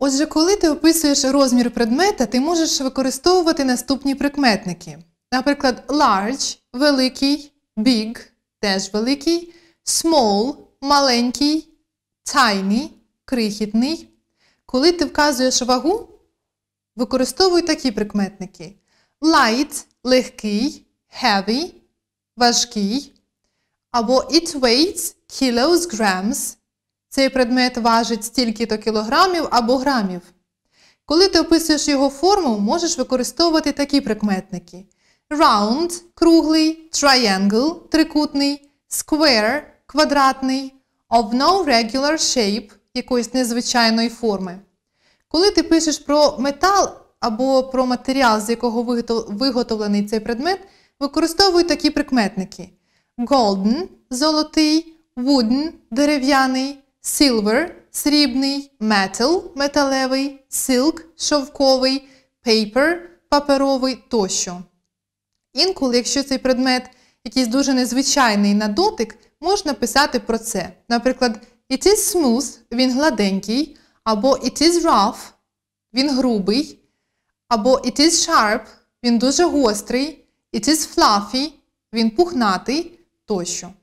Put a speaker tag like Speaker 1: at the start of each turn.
Speaker 1: Отже, коли ти описуєш розмір предмета, ти можеш використовувати наступні прикметники. Наприклад, large великий, big теж великий, small маленький, tiny крихітний. Коли ти вказуєш вагу, використовуй такі прикметники: light легкий, heavy важкий. Або it weighs kilos grams цей предмет важить стільки-то кілограмів або грамів. Коли ти описуєш його форму, можеш використовувати такі прикметники: round круглий, triangle трикутний, square квадратний, of no regular shape якоїсь незвичайної форми. Коли ти пишеш про метал або про матеріал, з якого виготовлений цей предмет, використовуй такі прикметники: golden золотий, wooden дерев'яний, silver срібний, metal металевий, silk шовковий, paper паперовий тощо. Інколи, якщо цей предмет якийсь дуже незвичайний на дотик, можна писати про це. Наприклад, it is smooth, він гладенький, або it is rough, він грубий, або it is sharp, він дуже гострий, it is fluffy, він пухнатий тощо.